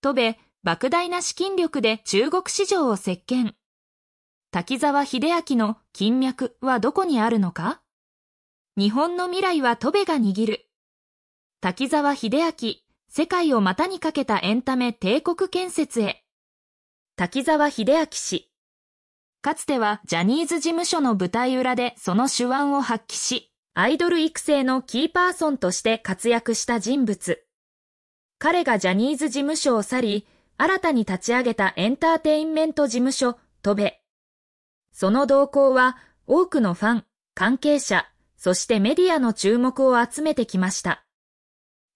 戸部、莫大な資金力で中国市場を席巻。滝沢秀明の金脈はどこにあるのか日本の未来は戸部が握る。滝沢秀明、世界を股にかけたエンタメ帝国建設へ。滝沢秀明氏。かつてはジャニーズ事務所の舞台裏でその手腕を発揮し、アイドル育成のキーパーソンとして活躍した人物。彼がジャニーズ事務所を去り、新たに立ち上げたエンターテインメント事務所、トベ。その動向は多くのファン、関係者、そしてメディアの注目を集めてきました。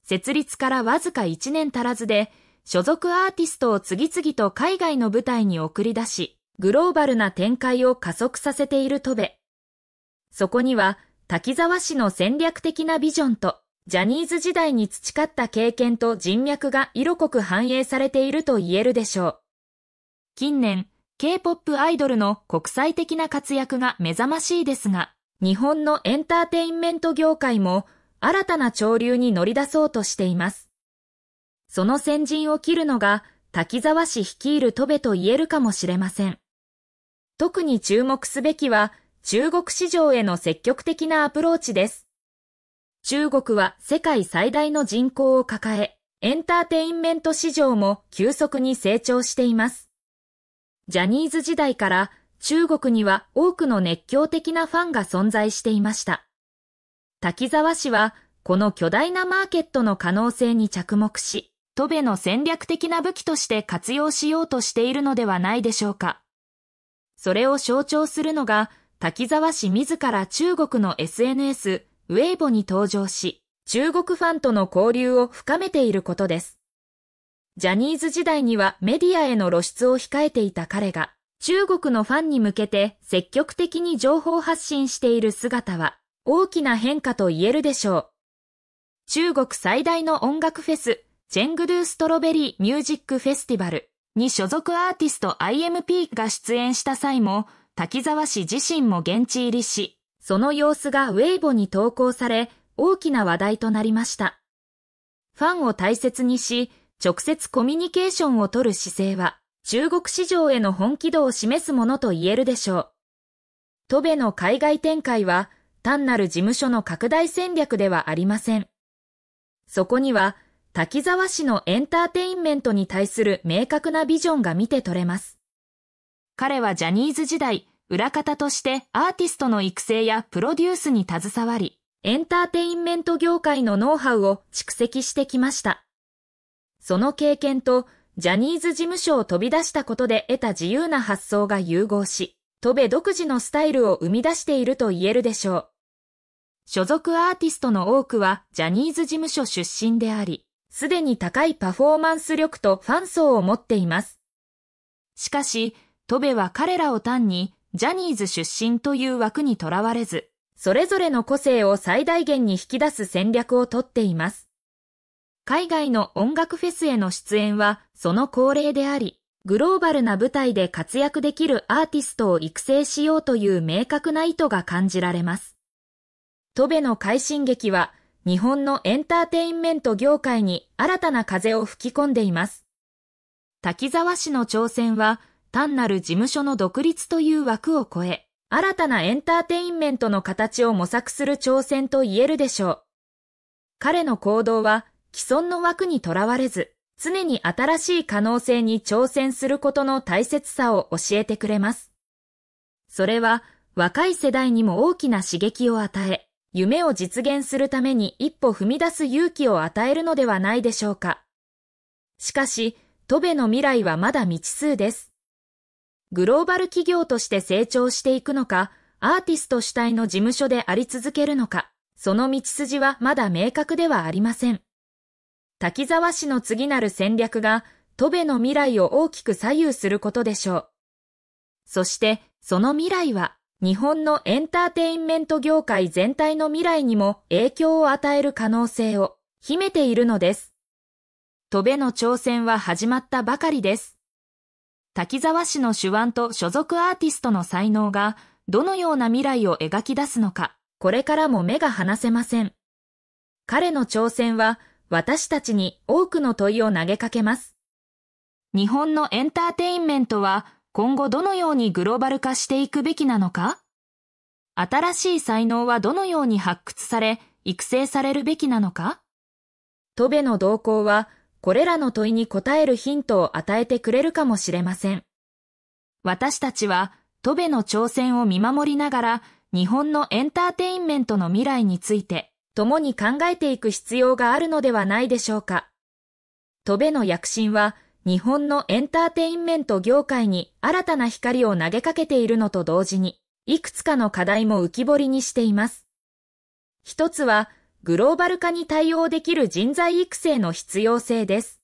設立からわずか1年足らずで、所属アーティストを次々と海外の舞台に送り出し、グローバルな展開を加速させているトベ。そこには、滝沢氏の戦略的なビジョンと、ジャニーズ時代に培った経験と人脈が色濃く反映されていると言えるでしょう。近年、K-POP アイドルの国際的な活躍が目覚ましいですが、日本のエンターテインメント業界も新たな潮流に乗り出そうとしています。その先陣を切るのが滝沢氏率いる戸部と言えるかもしれません。特に注目すべきは中国市場への積極的なアプローチです。中国は世界最大の人口を抱え、エンターテインメント市場も急速に成長しています。ジャニーズ時代から中国には多くの熱狂的なファンが存在していました。滝沢氏はこの巨大なマーケットの可能性に着目し、トベの戦略的な武器として活用しようとしているのではないでしょうか。それを象徴するのが、滝沢氏自ら中国の SNS、ウェイボに登場し、中国ファンとの交流を深めていることです。ジャニーズ時代にはメディアへの露出を控えていた彼が、中国のファンに向けて積極的に情報発信している姿は、大きな変化と言えるでしょう。中国最大の音楽フェス、チェングドゥストロベリーミュージックフェスティバルに所属アーティスト IMP が出演した際も、滝沢氏自身も現地入りし、その様子がウェイボに投稿され、大きな話題となりました。ファンを大切にし、直接コミュニケーションをとる姿勢は、中国市場への本気度を示すものと言えるでしょう。トベの海外展開は、単なる事務所の拡大戦略ではありません。そこには、滝沢氏のエンターテインメントに対する明確なビジョンが見て取れます。彼はジャニーズ時代、裏方としてアーティストの育成やプロデュースに携わり、エンターテインメント業界のノウハウを蓄積してきました。その経験と、ジャニーズ事務所を飛び出したことで得た自由な発想が融合し、戸部独自のスタイルを生み出していると言えるでしょう。所属アーティストの多くはジャニーズ事務所出身であり、すでに高いパフォーマンス力とファン層を持っています。しかし、戸部は彼らを単にジャニーズ出身という枠にとらわれず、それぞれの個性を最大限に引き出す戦略をとっています。海外の音楽フェスへの出演はその恒例であり、グローバルな舞台で活躍できるアーティストを育成しようという明確な意図が感じられます。トベの快進撃は日本のエンターテインメント業界に新たな風を吹き込んでいます。滝沢氏の挑戦は単なる事務所の独立という枠を超え、新たなエンターテインメントの形を模索する挑戦と言えるでしょう。彼の行動は既存の枠にとらわれず、常に新しい可能性に挑戦することの大切さを教えてくれます。それは若い世代にも大きな刺激を与え、夢を実現するために一歩踏み出す勇気を与えるのではないでしょうか。しかし、トベの未来はまだ未知数です。グローバル企業として成長していくのか、アーティスト主体の事務所であり続けるのか、その道筋はまだ明確ではありません。滝沢氏の次なる戦略が、戸部の未来を大きく左右することでしょう。そして、その未来は、日本のエンターテインメント業界全体の未来にも影響を与える可能性を秘めているのです。戸部の挑戦は始まったばかりです。滝沢氏の手腕と所属アーティストの才能が、どのような未来を描き出すのか、これからも目が離せません。彼の挑戦は、私たちに多くの問いを投げかけます。日本のエンターテインメントは、今後どのようにグローバル化していくべきなのか新しい才能はどのように発掘され、育成されるべきなのか戸ベの動向はこれらの問いに答えるヒントを与えてくれるかもしれません。私たちは、トベの挑戦を見守りながら、日本のエンターテインメントの未来について、共に考えていく必要があるのではないでしょうか。トベの躍進は、日本のエンターテインメント業界に新たな光を投げかけているのと同時に、いくつかの課題も浮き彫りにしています。一つは、グローバル化に対応できる人材育成の必要性です。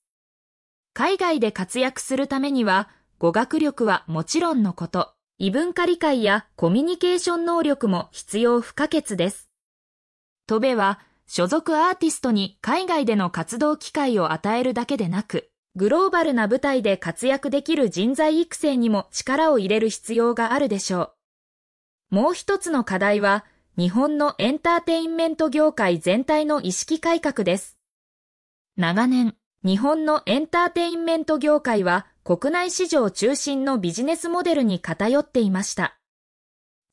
海外で活躍するためには、語学力はもちろんのこと、異文化理解やコミュニケーション能力も必要不可欠です。トベは、所属アーティストに海外での活動機会を与えるだけでなく、グローバルな舞台で活躍できる人材育成にも力を入れる必要があるでしょう。もう一つの課題は、日本のエンターテインメント業界全体の意識改革です。長年、日本のエンターテインメント業界は国内市場中心のビジネスモデルに偏っていました。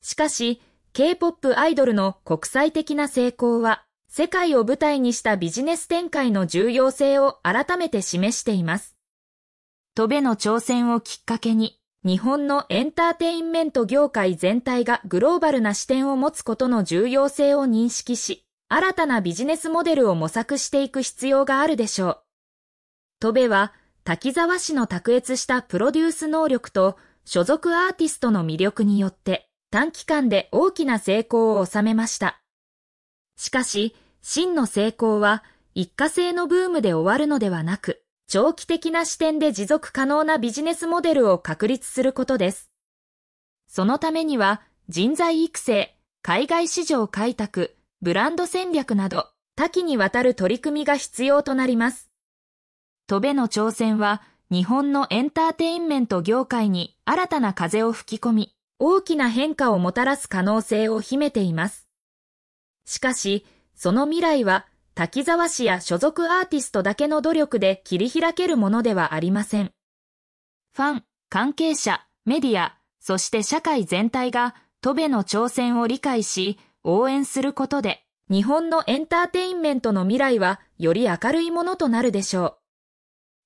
しかし、K-POP アイドルの国際的な成功は、世界を舞台にしたビジネス展開の重要性を改めて示しています。飛べの挑戦をきっかけに、日本のエンターテインメント業界全体がグローバルな視点を持つことの重要性を認識し、新たなビジネスモデルを模索していく必要があるでしょう。戸部は、滝沢氏の卓越したプロデュース能力と所属アーティストの魅力によって短期間で大きな成功を収めました。しかし、真の成功は一過性のブームで終わるのではなく、長期的な視点で持続可能なビジネスモデルを確立することです。そのためには人材育成、海外市場開拓、ブランド戦略など多岐にわたる取り組みが必要となります。戸部の挑戦は日本のエンターテインメント業界に新たな風を吹き込み、大きな変化をもたらす可能性を秘めています。しかし、その未来は滝沢氏や所属アーティストだけの努力で切り開けるものではありません。ファン、関係者、メディア、そして社会全体が、戸辺の挑戦を理解し、応援することで、日本のエンターテインメントの未来は、より明るいものとなるでしょう。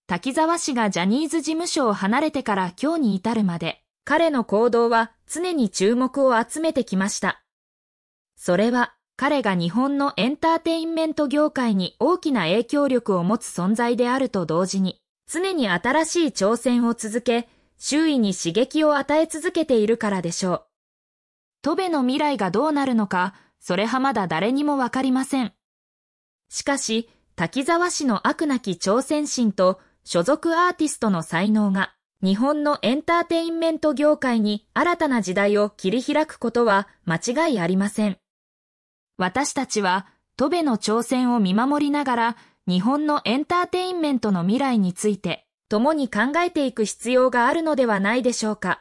滝沢氏がジャニーズ事務所を離れてから今日に至るまで、彼の行動は常に注目を集めてきました。それは、彼が日本のエンターテインメント業界に大きな影響力を持つ存在であると同時に、常に新しい挑戦を続け、周囲に刺激を与え続けているからでしょう。トベの未来がどうなるのか、それはまだ誰にもわかりません。しかし、滝沢氏の悪なき挑戦心と所属アーティストの才能が、日本のエンターテインメント業界に新たな時代を切り開くことは間違いありません。私たちは、戸辺の挑戦を見守りながら、日本のエンターテインメントの未来について、共に考えていく必要があるのではないでしょうか。